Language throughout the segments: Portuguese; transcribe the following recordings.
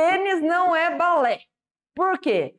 tênis não é balé. Por quê?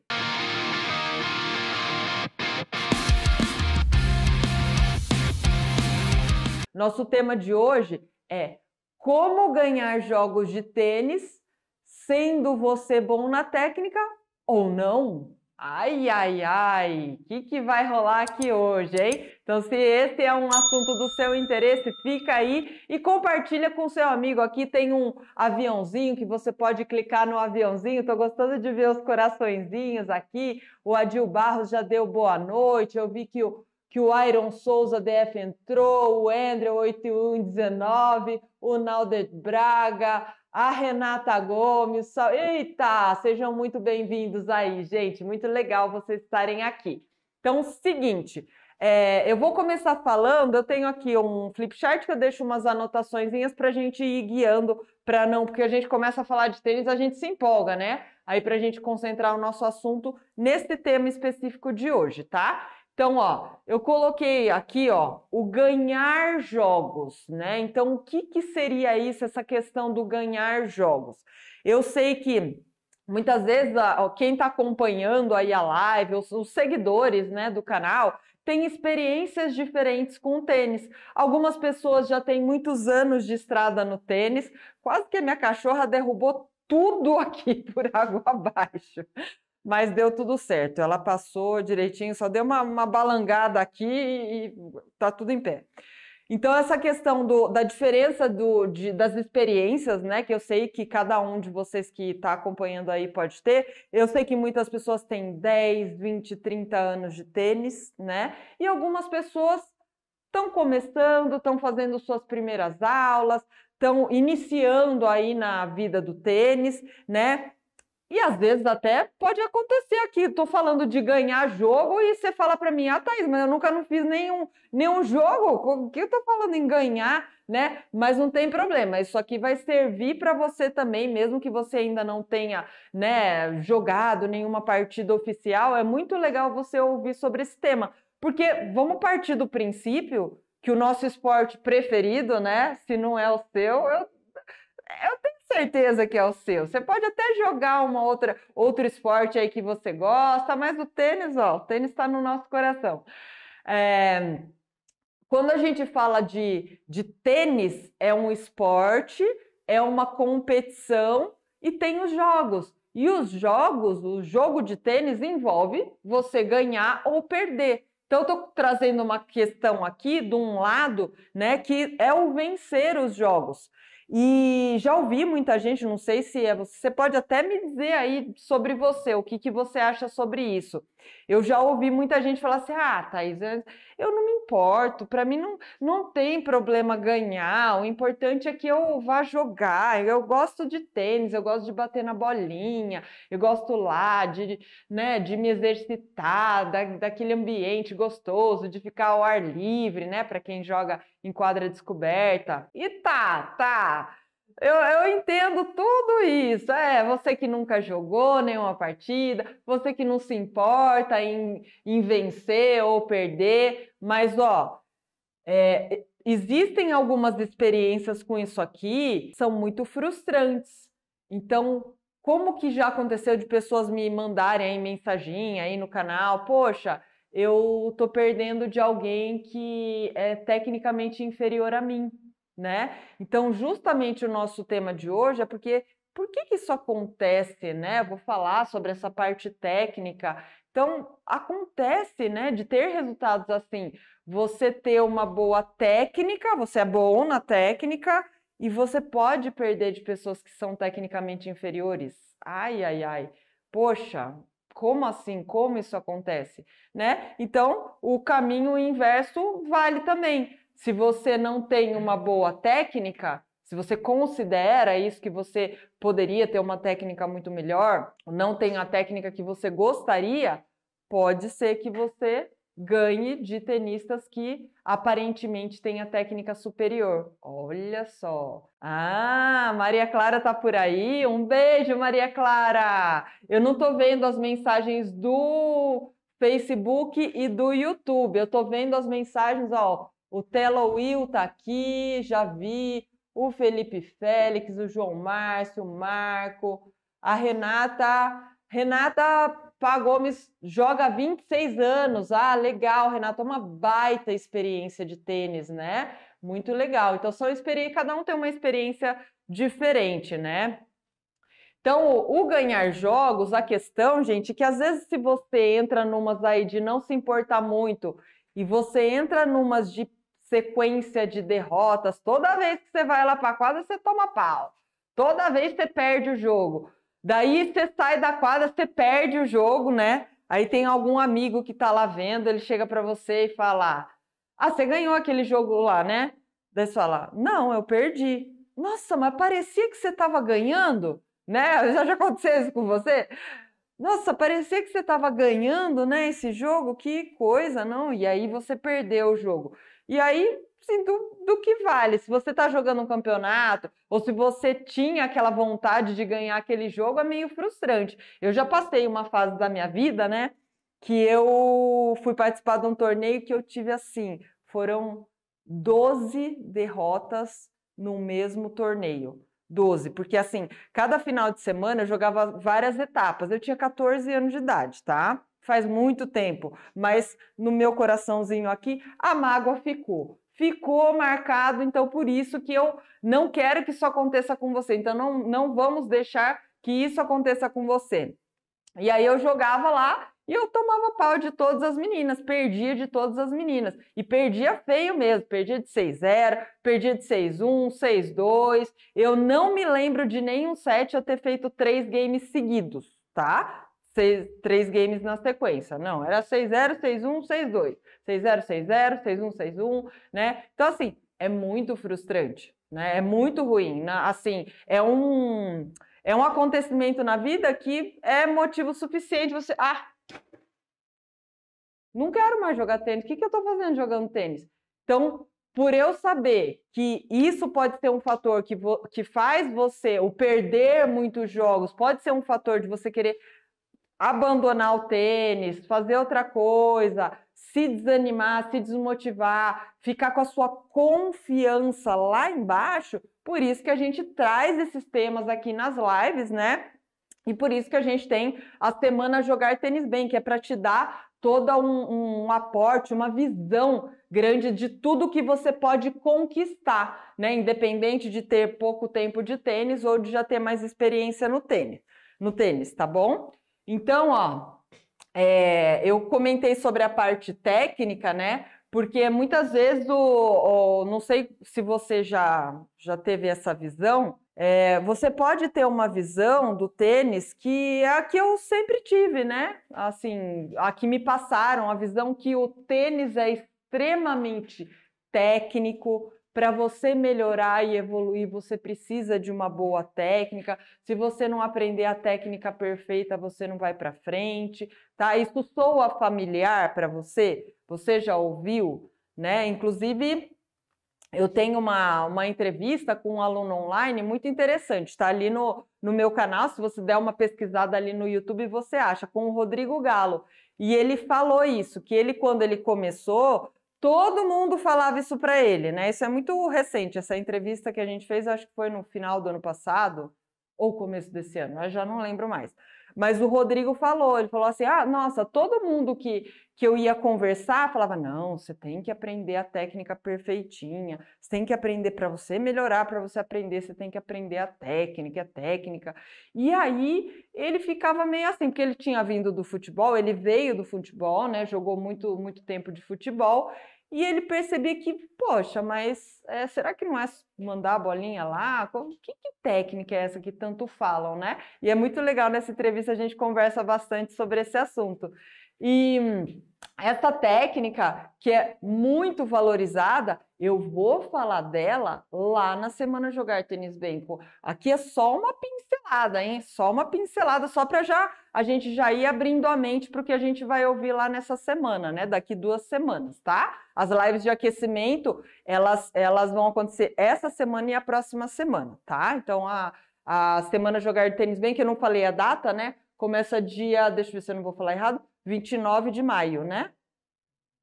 Nosso tema de hoje é como ganhar jogos de tênis sendo você bom na técnica ou não. Ai, ai, ai, o que, que vai rolar aqui hoje, hein? Então, se esse é um assunto do seu interesse, fica aí e compartilha com seu amigo. Aqui tem um aviãozinho que você pode clicar no aviãozinho. Estou gostando de ver os coraçõezinhos aqui. O Adil Barros já deu boa noite. Eu vi que o que o Iron Souza DF entrou, o Andrew 8119, o Nalder Braga, a Renata Gomes. Sal... Eita, sejam muito bem-vindos aí, gente. Muito legal vocês estarem aqui. Então, seguinte, é, eu vou começar falando, eu tenho aqui um flipchart que eu deixo umas anotaçõezinhas para a gente ir guiando, para não, porque a gente começa a falar de tênis, a gente se empolga, né? Aí para a gente concentrar o nosso assunto nesse tema específico de hoje, tá? Então, ó, eu coloquei aqui, ó, o ganhar jogos, né? Então, o que que seria isso, essa questão do ganhar jogos? Eu sei que Muitas vezes, ó, quem está acompanhando aí a live, os, os seguidores né, do canal, têm experiências diferentes com o tênis. Algumas pessoas já têm muitos anos de estrada no tênis, quase que a minha cachorra derrubou tudo aqui por água abaixo. Mas deu tudo certo, ela passou direitinho, só deu uma, uma balangada aqui e tá tudo em pé. Então, essa questão do, da diferença do, de, das experiências, né? Que eu sei que cada um de vocês que está acompanhando aí pode ter. Eu sei que muitas pessoas têm 10, 20, 30 anos de tênis, né? E algumas pessoas estão começando, estão fazendo suas primeiras aulas, estão iniciando aí na vida do tênis, né? E às vezes até pode acontecer aqui. Tô falando de ganhar jogo e você fala para mim, ah, Thaís, mas eu nunca não fiz nenhum, nenhum jogo. O que eu tô falando em ganhar, né? Mas não tem problema. Isso aqui vai servir para você também, mesmo que você ainda não tenha, né, jogado nenhuma partida oficial. É muito legal você ouvir sobre esse tema, porque vamos partir do princípio que o nosso esporte preferido, né? Se não é o seu, eu eu tenho certeza que é o seu. Você pode até jogar uma outra outro esporte aí que você gosta, mas o tênis, ó, o tênis está no nosso coração. É, quando a gente fala de, de tênis, é um esporte, é uma competição e tem os jogos. E os jogos, o jogo de tênis envolve você ganhar ou perder. Então, eu estou trazendo uma questão aqui de um lado, né, que é o vencer os jogos. E já ouvi muita gente, não sei se é você, você pode até me dizer aí sobre você, o que, que você acha sobre isso. Eu já ouvi muita gente falar assim: ah, Thaís, é, eu não me importo, para mim não, não tem problema ganhar, o importante é que eu vá jogar. Eu gosto de tênis, eu gosto de bater na bolinha, eu gosto lá de, né, de me exercitar, da, daquele ambiente gostoso, de ficar ao ar livre, né, para quem joga em quadra descoberta. E tá, tá. Eu, eu, entendo tudo isso. É, você que nunca jogou nenhuma partida, você que não se importa em, em vencer ou perder, mas ó, é, existem algumas experiências com isso aqui são muito frustrantes. Então, como que já aconteceu de pessoas me mandarem aí mensaginha aí no canal, poxa, eu tô perdendo de alguém que é tecnicamente inferior a mim, né? Então, justamente o nosso tema de hoje é porque por que, que isso acontece, né? Vou falar sobre essa parte técnica. Então, acontece, né, de ter resultados assim, você ter uma boa técnica, você é bom na técnica e você pode perder de pessoas que são tecnicamente inferiores. Ai, ai, ai. Poxa, como assim? Como isso acontece? Né? Então, o caminho inverso vale também. Se você não tem uma boa técnica, se você considera isso que você poderia ter uma técnica muito melhor, não tem a técnica que você gostaria, pode ser que você ganhe de tenistas que aparentemente a técnica superior. Olha só. Ah, Maria Clara tá por aí. Um beijo, Maria Clara. Eu não tô vendo as mensagens do Facebook e do YouTube. Eu tô vendo as mensagens, ó. O Telo Will tá aqui, já vi. O Felipe Félix, o João Márcio, o Marco, a Renata. Renata Pá Gomes joga 26 anos. Ah, legal, Renato, é uma baita experiência de tênis, né? Muito legal. Então, são experiências, cada um tem uma experiência diferente, né? Então, o, ganhar jogos, a questão, gente, é que às vezes se você entra numas aí de não se importar muito e você entra numas de sequência de derrotas, toda vez que você vai lá para quadra, você toma pau. Toda vez você perde o jogo. Daí você sai da quadra, você perde o jogo, né? Aí tem algum amigo que tá lá vendo, ele chega para você e fala: Ah, você ganhou aquele jogo lá, né? Daí você fala: Não, eu perdi. Nossa, mas parecia que você tava ganhando, né? Já já aconteceu isso com você? Nossa, parecia que você tava ganhando, né? Esse jogo, que coisa, não? E aí você perdeu o jogo. E aí assim, do, do que vale. Se você está jogando um campeonato, ou se você tinha aquela vontade de ganhar aquele jogo, é meio frustrante. Eu já passei uma fase da minha vida, né? Que eu fui participar de um torneio que eu tive assim, foram 12 derrotas no mesmo torneio. 12, porque assim, cada final de semana eu jogava várias etapas. Eu tinha 14 anos de idade, tá? Faz muito tempo, mas no meu coraçãozinho aqui, a mágoa ficou ficou marcado, então por isso que eu não quero que isso aconteça com você. Então não, não vamos deixar que isso aconteça com você. E aí eu jogava lá e eu tomava pau de todas as meninas, perdia de todas as meninas. E perdia feio mesmo, perdia de 6-0, perdia de 6-1, 6-2. Eu não me lembro de nenhum set eu ter feito três games seguidos, tá? seis, três games na sequência. Não, era 6-0, 6-1, 6-2. 6-0, 6-0, 6-1, 6-1, né? Então, assim, é muito frustrante, né? É muito ruim. Né? Assim, é um, é um acontecimento na vida que é motivo suficiente você. Ah! Não quero mais jogar tênis. O que, que eu estou fazendo jogando tênis? Então, por eu saber que isso pode ser um fator que, que faz você, o perder muitos jogos, pode ser um fator de você querer abandonar o tênis, fazer outra coisa, se desanimar, se desmotivar, ficar com a sua confiança lá embaixo. Por isso que a gente traz esses temas aqui nas lives, né? E por isso que a gente tem a semana Jogar Tênis Bem, que é para te dar todo um, um, aporte, uma visão grande de tudo que você pode conquistar, né? Independente de ter pouco tempo de tênis ou de já ter mais experiência no tênis, no tênis, tá bom? Então, ó, é, eu comentei sobre a parte técnica, né? Porque muitas vezes o, o não sei se você já, já teve essa visão, é, você pode ter uma visão do tênis que é a que eu sempre tive, né? Assim, a que me passaram, a visão que o tênis é extremamente técnico, para você melhorar e evoluir, você precisa de uma boa técnica. Se você não aprender a técnica perfeita, você não vai para frente, tá? Isso soa familiar para você? Você já ouviu, né? Inclusive, eu tenho uma, uma entrevista com um aluno online muito interessante, está ali no, no meu canal. Se você der uma pesquisada ali no YouTube, você acha, com o Rodrigo Galo. E ele falou isso, que ele, quando ele começou, Todo mundo falava isso para ele, né? Isso é muito recente. Essa entrevista que a gente fez, acho que foi no final do ano passado ou começo desse ano, eu já não lembro mais. Mas o Rodrigo falou, ele falou assim: ah, nossa, todo mundo que, que eu ia conversar falava: não, você tem que aprender a técnica perfeitinha, você tem que aprender para você melhorar, para você aprender, você tem que aprender a técnica, a técnica. E aí ele ficava meio assim, porque ele tinha vindo do futebol, ele veio do futebol, né? Jogou muito, muito tempo de futebol, e ele percebia que, poxa, mas é, será que não é mandar a bolinha lá? Qual, que, que, técnica é essa que tanto falam, né? E é muito legal nessa entrevista, a gente conversa bastante sobre esse assunto. E hum, esta técnica, que é muito valorizada, eu vou falar dela lá na semana Jogar Tênis Bem. Aqui é só uma pincelada, hein? Só uma pincelada, só para já a gente já ir abrindo a mente para o que a gente vai ouvir lá nessa semana, né? Daqui duas semanas, tá? As lives de aquecimento, elas, elas vão acontecer essa semana e a próxima semana, tá? Então, a, a semana Jogar Tênis Bem, que eu não falei a data, né? Começa dia, deixa eu ver se eu não vou falar errado, 29 de maio, né?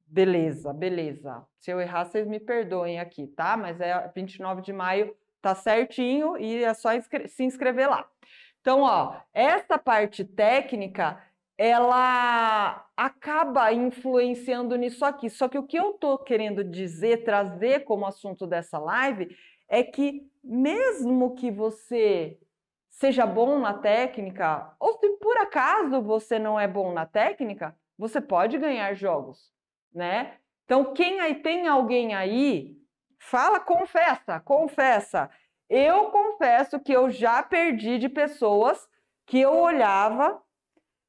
Beleza, beleza. Se eu errar, vocês me perdoem aqui, tá? Mas é 29 de maio, tá certinho e é só inscre se inscrever lá. Então, ó, essa parte técnica, ela acaba influenciando nisso aqui. Só que o que eu tô querendo dizer, trazer como assunto dessa live, é que mesmo que você seja bom na técnica, ou se por acaso você não é bom na técnica, você pode ganhar jogos, né? Então, quem aí tem alguém aí, fala, confessa, confessa. Eu confesso que eu já perdi de pessoas que eu olhava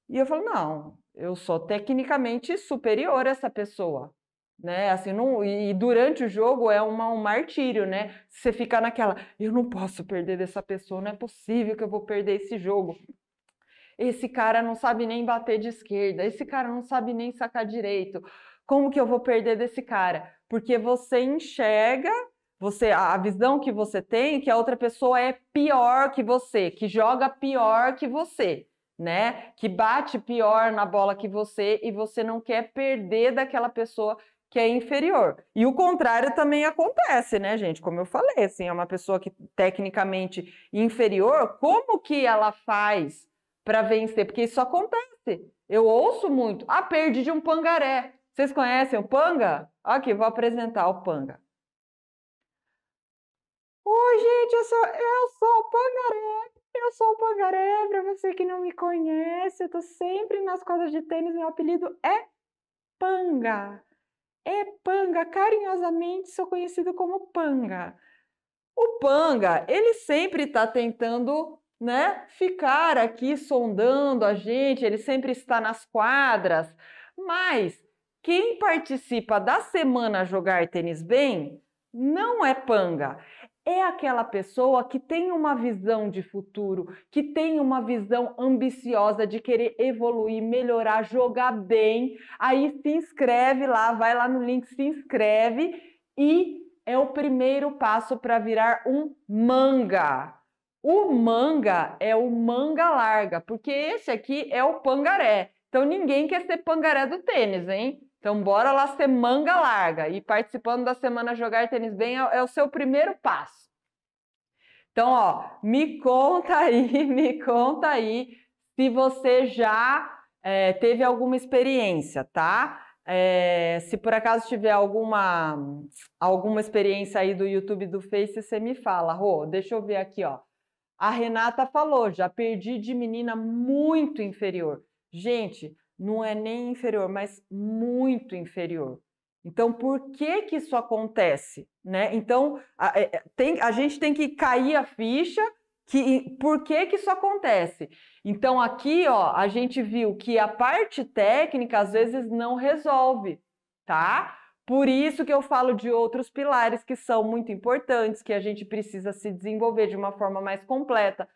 e eu falo, não, eu sou tecnicamente superior a essa pessoa né? Assim, não, e durante o jogo é uma, um martírio, né? Você fica naquela, eu não posso perder dessa pessoa, não é possível que eu vou perder esse jogo. Esse cara não sabe nem bater de esquerda, esse cara não sabe nem sacar direito. Como que eu vou perder desse cara? Porque você enxerga, você a visão que você tem é que a outra pessoa é pior que você, que joga pior que você né? Que bate pior na bola que você e você não quer perder daquela pessoa que é inferior. E o contrário também acontece, né, gente? Como eu falei, assim, é uma pessoa que tecnicamente inferior, como que ela faz para vencer? Porque isso acontece. Eu ouço muito. a ah, perde de um pangaré. Vocês conhecem o panga? Aqui, vou apresentar o panga. Oi, gente, eu sou, eu sou o pangaré. Eu sou o pangaré, para você que não me conhece, eu tô sempre nas quadras de tênis, meu apelido é panga é Panga, carinhosamente sou conhecido como Panga. O Panga, ele sempre está tentando né, ficar aqui sondando a gente, ele sempre está nas quadras, mas quem participa da semana Jogar Tênis Bem não é Panga é aquela pessoa que tem uma visão de futuro, que tem uma visão ambiciosa de querer evoluir, melhorar, jogar bem. Aí se inscreve lá, vai lá no link, se inscreve e é o primeiro passo para virar um manga. O manga é o manga larga, porque esse aqui é o pangaré. Então ninguém quer ser pangaré do tênis, hein? Então, bora lá ser manga larga e participando da semana Jogar Tênis Bem é, é o seu primeiro passo. Então, ó, me conta aí, me conta aí se você já é, teve alguma experiência, tá? É, se por acaso tiver alguma, alguma experiência aí do YouTube do Face, você me fala. Rô, deixa eu ver aqui, ó. A Renata falou, já perdi de menina muito inferior. Gente, não é nem inferior, mas muito inferior. Então, por que que isso acontece? Né? Então, a, é, é, tem, a gente tem que cair a ficha que por que que isso acontece. Então, aqui, ó, a gente viu que a parte técnica às vezes não resolve, tá? Por isso que eu falo de outros pilares que são muito importantes, que a gente precisa se desenvolver de uma forma mais completa.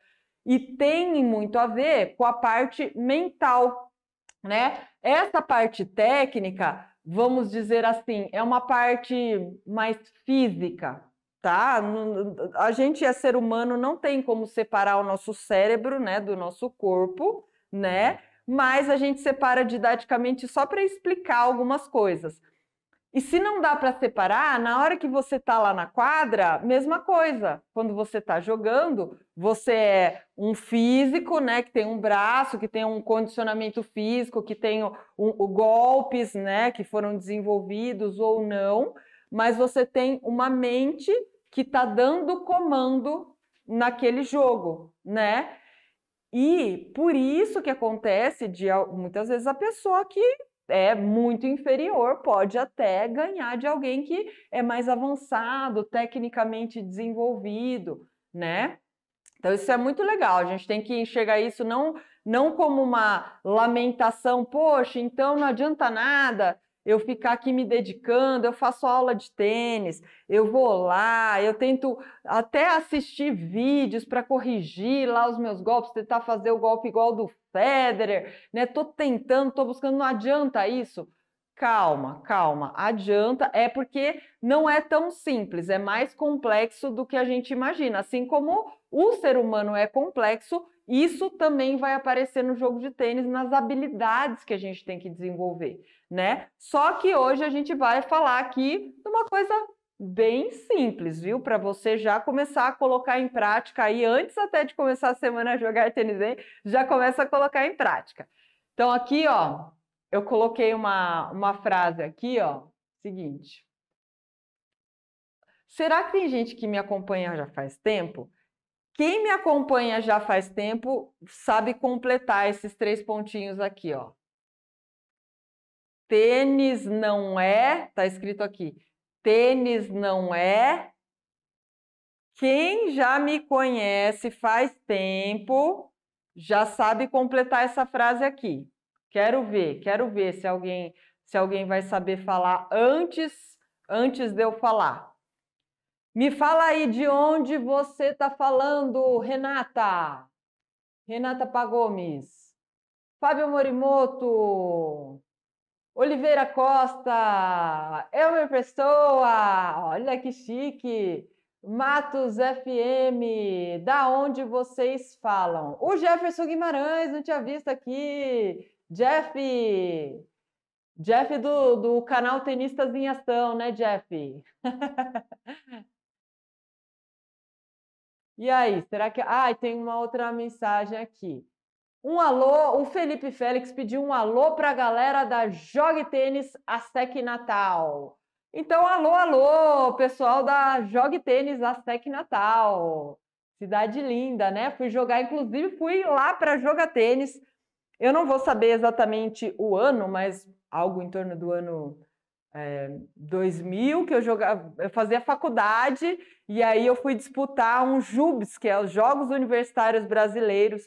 E tem muito a ver com a parte mental, né? Essa parte técnica, vamos dizer assim, é uma parte mais física, tá? A gente é ser humano, não tem como separar o nosso cérebro, né, do nosso corpo, né? Uhum. Mas a gente separa didaticamente só para explicar algumas coisas. E se não dá para separar, na hora que você está lá na quadra, mesma coisa. Quando você está jogando, você é um físico, né, que tem um braço, que tem um condicionamento físico, que tem o golpes, né, que foram desenvolvidos ou não, mas você tem uma mente que está dando comando naquele jogo, né? E por isso que acontece de muitas vezes a pessoa que é muito inferior, pode até ganhar de alguém que é mais avançado, tecnicamente desenvolvido, né? Então isso é muito legal. A gente tem que enxergar isso não não como uma lamentação, poxa, então não adianta nada eu ficar aqui me dedicando, eu faço aula de tênis, eu vou lá, eu tento até assistir vídeos para corrigir lá os meus golpes, tentar fazer o golpe igual do Federer, né? Tô tentando, tô buscando, não adianta isso. Calma, calma, adianta, é porque não é tão simples, é mais complexo do que a gente imagina. Assim como o ser humano é complexo, isso também vai aparecer no jogo de tênis, nas habilidades que a gente tem que desenvolver né? Só que hoje a gente vai falar aqui de uma coisa bem simples, viu? Para você já começar a colocar em prática aí, antes até de começar a semana a jogar tênis, já começa a colocar em prática. Então aqui, ó, eu coloquei uma, uma frase aqui, ó, seguinte. Será que tem gente que me acompanha já faz tempo? Quem me acompanha já faz tempo sabe completar esses três pontinhos aqui, ó. Tênis não é, tá escrito aqui. Tênis não é. Quem já me conhece faz tempo já sabe completar essa frase aqui. Quero ver, quero ver se alguém se alguém vai saber falar antes antes de eu falar. Me fala aí de onde você está falando, Renata. Renata Pagomes. Fábio Morimoto. Oliveira Costa, é uma pessoa, olha que chique. Matos FM, da onde vocês falam? O Jefferson Guimarães, não tinha visto aqui. Jeff, Jeff do, do canal Tenistas em Ação, né, Jeff? e aí, será que. Ah, tem uma outra mensagem aqui. Um alô, o Felipe Félix pediu um alô para a galera da Jogue Tênis Astec Natal. Então, alô, alô, pessoal da Jogue Tênis Astec Natal. Cidade linda, né? Fui jogar, inclusive fui lá para jogar tênis. Eu não vou saber exatamente o ano, mas algo em torno do ano é, 2000 que eu jogava, eu fazia faculdade e aí eu fui disputar um JUBS, que é os Jogos Universitários Brasileiros,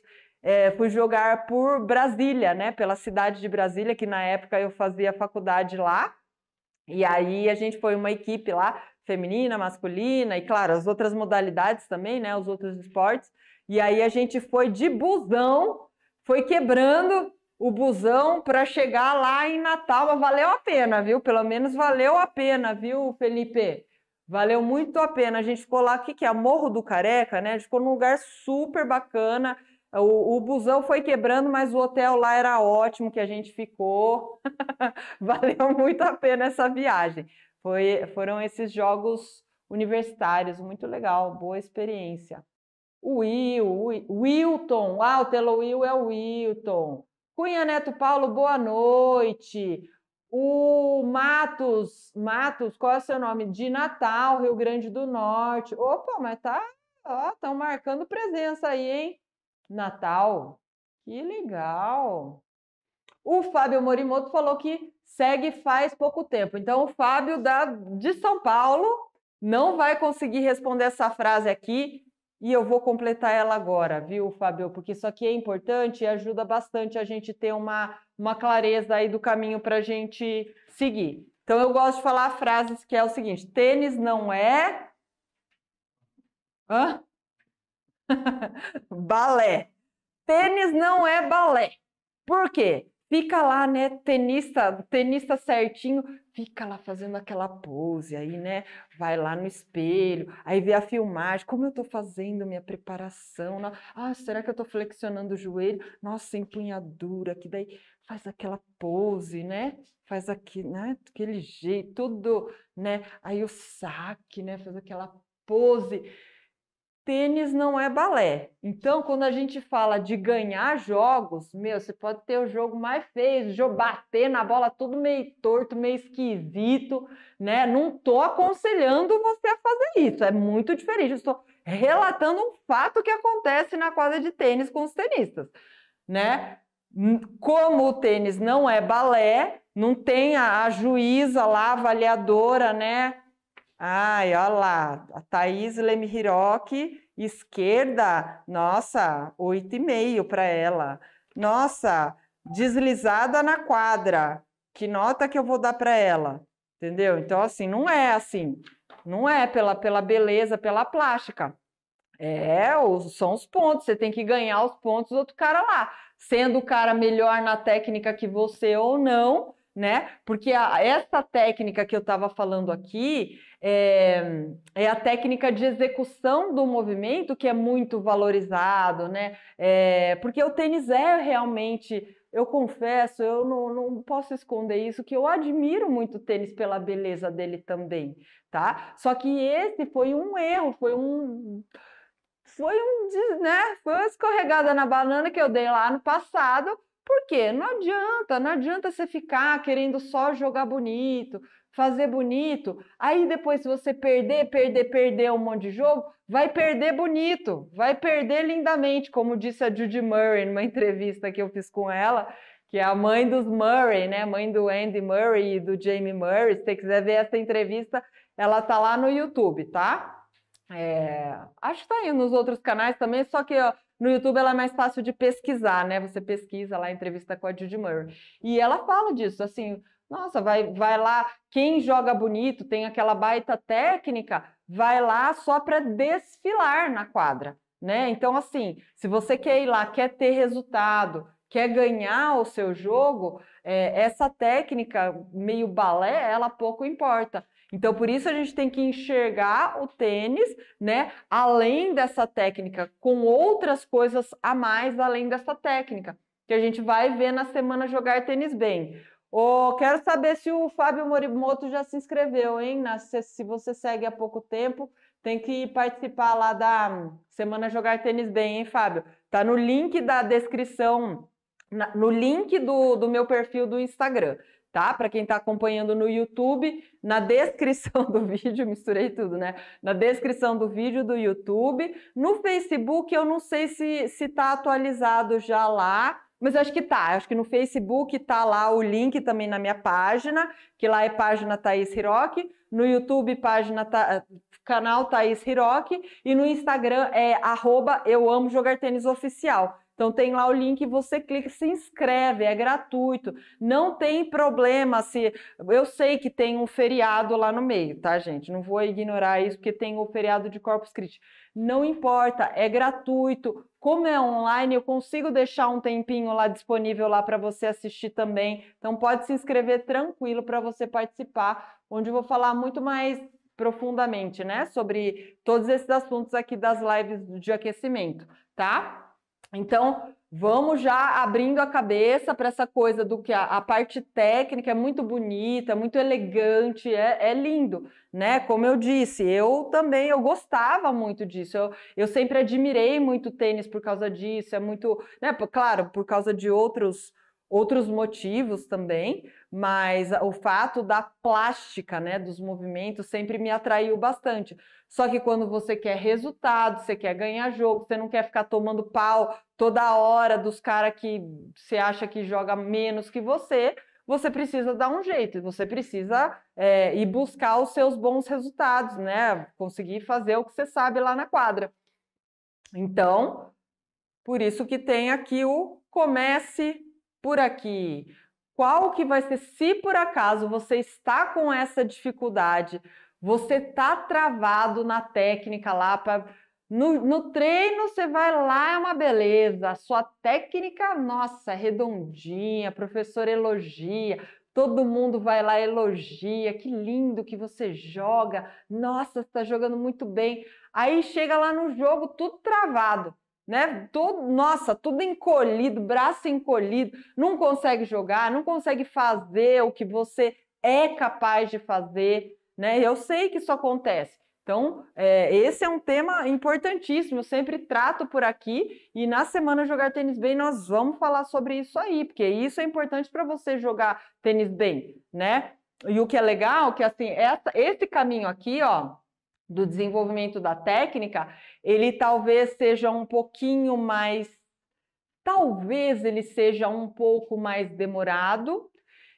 é, fui jogar por Brasília, né? Pela cidade de Brasília, que na época eu fazia faculdade lá. E aí a gente foi uma equipe lá, feminina, masculina e, claro, as outras modalidades também, né? Os outros esportes. E aí a gente foi de busão, foi quebrando o busão para chegar lá em Natal. Valeu a pena, viu? Pelo menos valeu a pena, viu, Felipe? Valeu muito a pena. A gente ficou lá, o que, que é? Morro do Careca, né? A gente ficou num lugar super bacana. O, o busão foi quebrando, mas o hotel lá era ótimo que a gente ficou. Valeu muito a pena essa viagem. Foi, foram esses jogos universitários, muito legal, boa experiência. O Will, o Wilton, ah, o Telo Will é o Wilton. Cunha Neto Paulo, boa noite. O Matos, Matos, qual é o seu nome? De Natal, Rio Grande do Norte. Opa, mas tá, ó, estão marcando presença aí, hein? Natal. Que legal! O Fábio Morimoto falou que segue faz pouco tempo. Então, o Fábio da, de São Paulo não vai conseguir responder essa frase aqui e eu vou completar ela agora, viu, Fábio? Porque isso aqui é importante e ajuda bastante a gente ter uma, uma clareza aí do caminho para a gente seguir. Então, eu gosto de falar frases que é o seguinte: tênis não é. Hã? balé. Tênis não é balé. Por quê? Fica lá, né, tenista, tenista certinho, fica lá fazendo aquela pose aí, né? Vai lá no espelho, aí vê a filmagem, como eu tô fazendo minha preparação, ah, será que eu tô flexionando o joelho? Nossa, empunhadura, que daí faz aquela pose, né? Faz aqui, né, aquele jeito, tudo, né? Aí o saque, né, faz aquela pose tênis não é balé. Então, quando a gente fala de ganhar jogos, meu, você pode ter o jogo mais feio, jogo bater na bola tudo meio torto, meio esquisito, né? Não tô aconselhando você a fazer isso, é muito diferente. Eu estou relatando um fato que acontece na quadra de tênis com os tenistas, né? Hum, como o tênis não é balé, não tem a, juíza lá, avaliadora, né? Ai, olha lá, a Thaís Lemiroque, esquerda, nossa, 8,5 para ela. Nossa, deslizada na quadra, que nota que eu vou dar para ela? Entendeu? Então, assim, não é assim, não é pela, pela beleza, pela plástica. É, são os pontos, você tem que ganhar os pontos do outro cara lá. Sendo o cara melhor na técnica que você ou não, né? Porque a, essa técnica que eu estava falando aqui é, é, a técnica de execução do movimento que é muito valorizado, né? É, porque o tênis é realmente, eu confesso, eu não, não posso esconder isso, que eu admiro muito o tênis pela beleza dele também, tá? Só que esse foi um erro, foi um foi um, né, foi uma escorregada na banana que eu dei lá no passado por quê? Não adianta, não adianta você ficar querendo só jogar bonito, fazer bonito. Aí depois, se você perder, perder, perder um monte de jogo, vai perder bonito, vai perder lindamente, como disse a Judy Murray numa entrevista que eu fiz com ela, que é a mãe dos Murray, né? Mãe do Andy Murray e do Jamie Murray. Se você quiser ver essa entrevista, ela tá lá no YouTube, tá? É... acho que tá aí nos outros canais também, só que ó, no YouTube ela é mais fácil de pesquisar, né? Você pesquisa lá a entrevista com a Judy Murray. E ela fala disso, assim, nossa, vai, vai lá, quem joga bonito, tem aquela baita técnica, vai lá só para desfilar na quadra, né? Então, assim, se você quer ir lá, quer ter resultado, quer ganhar o seu jogo, é, essa técnica meio balé, ela pouco importa. Então, por isso a gente tem que enxergar o tênis, né, além dessa técnica, com outras coisas a mais além dessa técnica, que a gente vai ver na semana jogar tênis bem. Oh, quero saber se o Fábio Morimoto já se inscreveu, hein? se, se você segue há pouco tempo, tem que participar lá da Semana Jogar Tênis Bem, hein, Fábio? Tá no link da descrição, na, no link do, do meu perfil do Instagram tá? Para quem está acompanhando no YouTube, na descrição do vídeo, misturei tudo, né? Na descrição do vídeo do YouTube. No Facebook, eu não sei se se tá atualizado já lá. Mas eu acho que tá, eu acho que no Facebook tá lá o link também na minha página, que lá é página Thaís Hiroki, no YouTube página Tha... canal Thaís Hiroki e no Instagram é arroba eu amo jogar tênis oficial. Então tem lá o link, você clica, se inscreve, é gratuito. Não tem problema se eu sei que tem um feriado lá no meio, tá, gente? Não vou ignorar isso porque tem o feriado de Corpus Christi. Não importa, é gratuito. Como é online, eu consigo deixar um tempinho lá disponível lá para você assistir também. Então pode se inscrever tranquilo para você participar, onde eu vou falar muito mais profundamente, né, sobre todos esses assuntos aqui das lives de aquecimento, tá? Então, vamos já abrindo a cabeça para essa coisa do que a, a, parte técnica é muito bonita, muito elegante, é, é, lindo, né? Como eu disse, eu também eu gostava muito disso. Eu, eu sempre admirei muito o tênis por causa disso. É muito, né? Claro, por causa de outros outros motivos também, mas o fato da plástica, né, dos movimentos sempre me atraiu bastante. Só que quando você quer resultado, você quer ganhar jogo, você não quer ficar tomando pau toda hora dos caras que você acha que joga menos que você, você precisa dar um jeito, você precisa é, ir buscar os seus bons resultados, né? Conseguir fazer o que você sabe lá na quadra. Então, por isso que tem aqui o comece por aqui? Qual que vai ser, se por acaso você está com essa dificuldade, você tá travado na técnica lá para no, no, treino você vai lá, é uma beleza. A sua técnica, nossa, é redondinha, professor elogia, todo mundo vai lá elogia, que lindo que você joga, nossa, está jogando muito bem. Aí chega lá no jogo, tudo travado né? Todo, nossa, tudo encolhido, braço encolhido, não consegue jogar, não consegue fazer o que você é capaz de fazer, né? Eu sei que isso acontece. Então, é, esse é um tema importantíssimo, eu sempre trato por aqui e na semana Jogar Tênis Bem nós vamos falar sobre isso aí, porque isso é importante para você jogar tênis bem, né? E o que é legal, é que assim, essa, esse caminho aqui, ó, do desenvolvimento da técnica, ele talvez seja um pouquinho mais. Talvez ele seja um pouco mais demorado.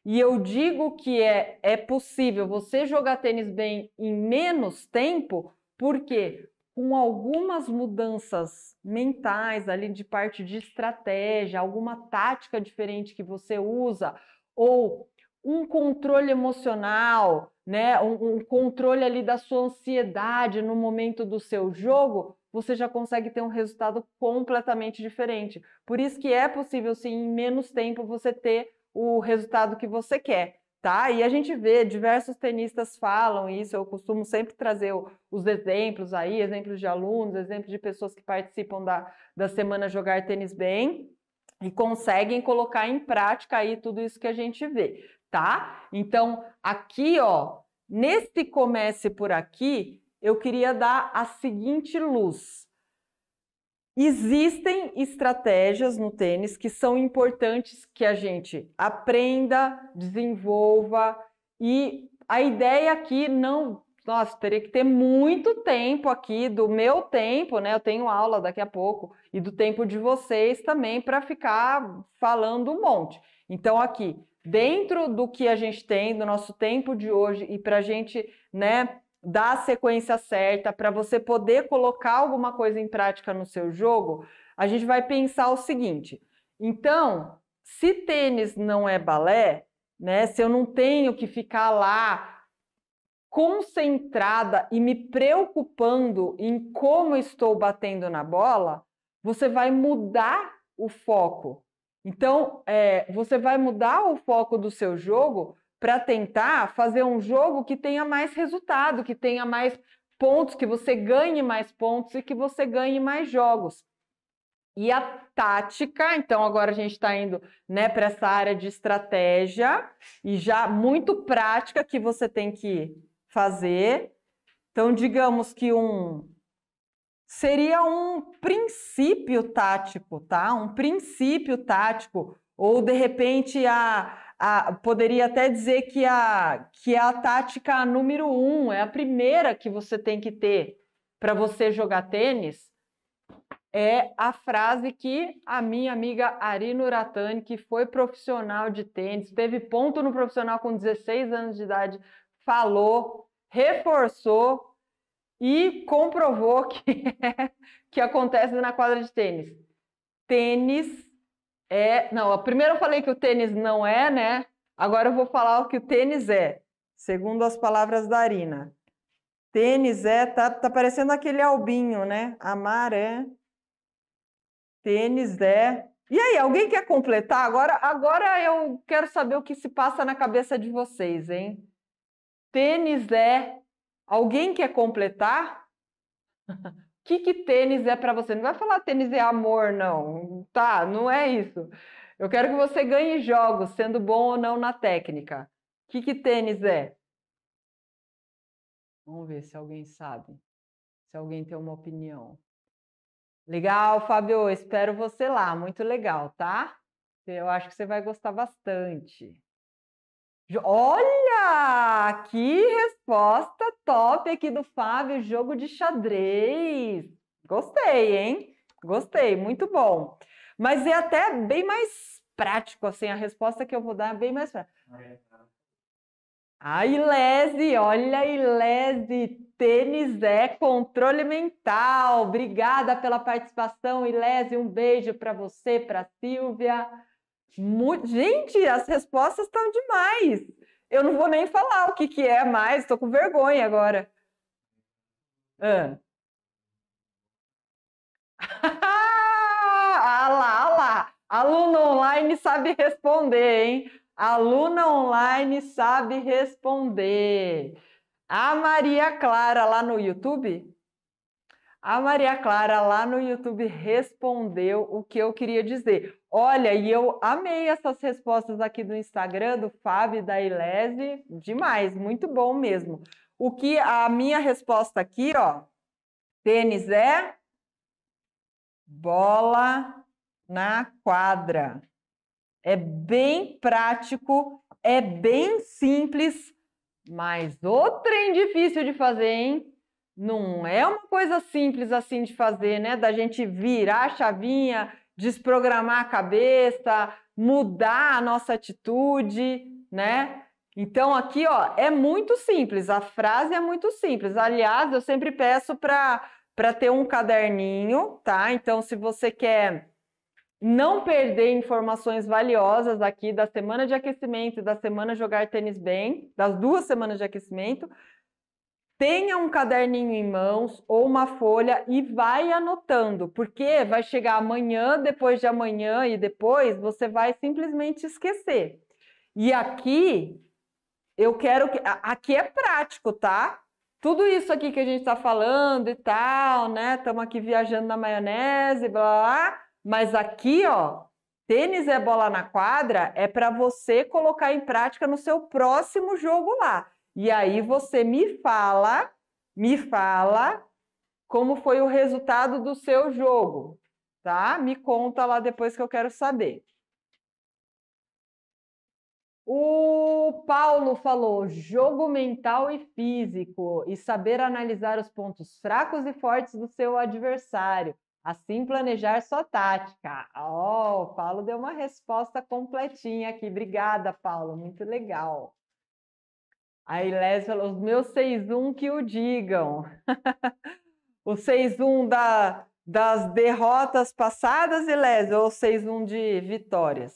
E eu digo que é, é possível você jogar tênis bem em menos tempo, porque com algumas mudanças mentais ali de parte de estratégia, alguma tática diferente que você usa, ou um controle emocional, né? Um, um, controle ali da sua ansiedade no momento do seu jogo, você já consegue ter um resultado completamente diferente. Por isso que é possível, sim, em menos tempo você ter o resultado que você quer, tá? E a gente vê, diversos tenistas falam isso, eu costumo sempre trazer os exemplos aí, exemplos de alunos, exemplos de pessoas que participam da, da semana Jogar Tênis Bem e conseguem colocar em prática aí tudo isso que a gente vê, tá? Então, aqui, ó, nesse comece por aqui, eu queria dar a seguinte luz. Existem estratégias no tênis que são importantes que a gente aprenda, desenvolva e a ideia aqui não, nossa, teria que ter muito tempo aqui do meu tempo, né? Eu tenho aula daqui a pouco e do tempo de vocês também para ficar falando um monte. Então aqui, dentro do que a gente tem do nosso tempo de hoje e para a gente, né, dar a sequência certa, para você poder colocar alguma coisa em prática no seu jogo, a gente vai pensar o seguinte: então, se tênis não é balé, né? Se eu não tenho que ficar lá concentrada e me preocupando em como estou batendo na bola, você vai mudar o foco. Então, é, você vai mudar o foco do seu jogo para tentar fazer um jogo que tenha mais resultado, que tenha mais pontos, que você ganhe mais pontos e que você ganhe mais jogos. E a tática, então agora a gente está indo né, para essa área de estratégia e já muito prática que você tem que fazer. Então, digamos que um seria um princípio tático, tá? Um princípio tático, ou de repente a, a, poderia até dizer que a, que é a tática número um é a primeira que você tem que ter para você jogar tênis, é a frase que a minha amiga Arina Uratani, que foi profissional de tênis, teve ponto no profissional com 16 anos de idade, falou, reforçou e comprovou que, é, que acontece na quadra de tênis. Tênis é. Não, primeiro eu falei que o tênis não é, né? Agora eu vou falar o que o tênis é, segundo as palavras da Arina. Tênis é, tá, tá parecendo aquele albinho, né? Amar é. Tênis é. E aí, alguém quer completar? Agora, agora eu quero saber o que se passa na cabeça de vocês, hein? Tênis é. Alguém quer completar? que, que tênis é para você? Não vai falar tênis é amor, não. Tá, não é isso. Eu quero que você ganhe jogos, sendo bom ou não na técnica. O que, que tênis é? Vamos ver se alguém sabe, se alguém tem uma opinião. Legal, Fábio, espero você lá. Muito legal, tá? Eu acho que você vai gostar bastante. Olha! Que resposta top aqui do Fábio, jogo de xadrez. Gostei, hein? Gostei, muito bom. Mas é até bem mais prático, assim, a resposta que eu vou dar é bem mais prática. A Ilese, olha a Ilese, tênis é controle mental. Obrigada pela participação, Ilese, um beijo para você, para Silvia. Gente, as respostas estão demais. Eu não vou nem falar o que, que é mais, estou com vergonha agora. Ah. ah lá, ah lá. Aluno online sabe responder, hein? Aluna online sabe responder. A Maria Clara lá no YouTube? A Maria Clara lá no YouTube respondeu o que eu queria dizer. Olha, e eu amei essas respostas aqui do Instagram, do Fábio, da Ilese, demais, muito bom mesmo. O que a minha resposta aqui, ó, tênis é bola na quadra. É bem prático, é bem simples, mas o trem difícil de fazer, hein? Não é uma coisa simples assim de fazer, né? Da gente virar a chavinha, desprogramar a cabeça, mudar a nossa atitude, né? Então aqui, ó, é muito simples, a frase é muito simples. Aliás, eu sempre peço para para ter um caderninho, tá? Então, se você quer não perder informações valiosas aqui da semana de aquecimento e da semana jogar tênis bem, das duas semanas de aquecimento, tenha um caderninho em mãos ou uma folha e vai anotando, porque vai chegar amanhã, depois de amanhã e depois você vai simplesmente esquecer. E aqui eu quero que aqui é prático, tá? Tudo isso aqui que a gente tá falando e tal, né? Estamos aqui viajando na maionese, blá, blá, blá. mas aqui, ó, tênis é bola na quadra é para você colocar em prática no seu próximo jogo lá. E aí você me fala, me fala como foi o resultado do seu jogo, tá? Me conta lá depois que eu quero saber. O Paulo falou jogo mental e físico e saber analisar os pontos fracos e fortes do seu adversário, assim planejar sua tática. Ó, oh, o Paulo deu uma resposta completinha aqui. Obrigada, Paulo, muito legal. Aí, Ilés falou: os meus seis um que o digam. o seis um da, das derrotas passadas, Ilés, ou seis um de vitórias?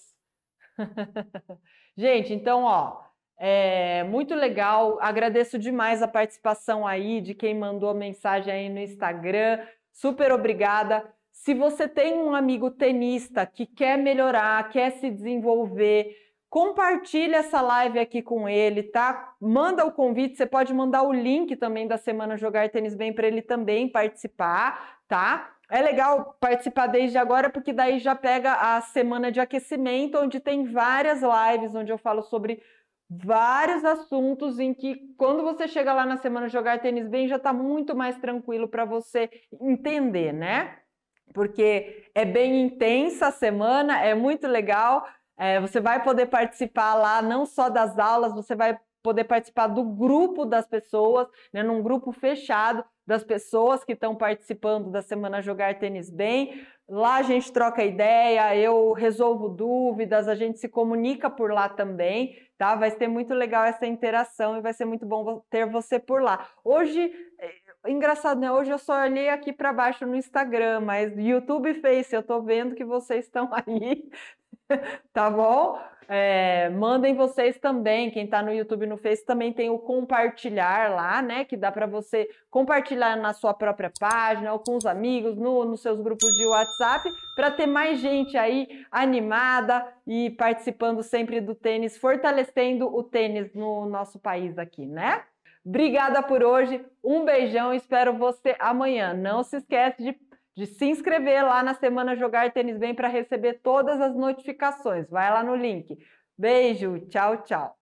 Gente, então, ó. É muito legal, agradeço demais a participação aí de quem mandou a mensagem aí no Instagram. Super obrigada. Se você tem um amigo tenista que quer melhorar, quer se desenvolver, Compartilha essa live aqui com ele, tá? Manda o convite, você pode mandar o link também da semana Jogar Tênis Bem para ele também participar, tá? É legal participar desde agora, porque daí já pega a semana de aquecimento, onde tem várias lives, onde eu falo sobre vários assuntos em que quando você chega lá na semana jogar tênis bem já está muito mais tranquilo para você entender, né? Porque é bem intensa a semana, é muito legal. É, você vai poder participar lá não só das aulas, você vai poder participar do grupo das pessoas, né, num grupo fechado das pessoas que estão participando da semana Jogar Tênis Bem. Lá a gente troca ideia, eu resolvo dúvidas, a gente se comunica por lá também, tá? Vai ser muito legal essa interação e vai ser muito bom ter você por lá. Hoje é, engraçado, né? Hoje eu só olhei aqui para baixo no Instagram, mas YouTube e Face, eu tô vendo que vocês estão aí. tá bom? É, mandem vocês também, quem está no YouTube e no Face também tem o compartilhar lá, né? Que dá para você compartilhar na sua própria página ou com os amigos, no, nos seus grupos de WhatsApp, para ter mais gente aí animada e participando sempre do tênis, fortalecendo o tênis no nosso país aqui, né? Obrigada por hoje, um beijão, espero você amanhã. Não se esquece de de se inscrever lá na semana Jogar Tênis Bem para receber todas as notificações. Vai lá no link. Beijo, tchau, tchau.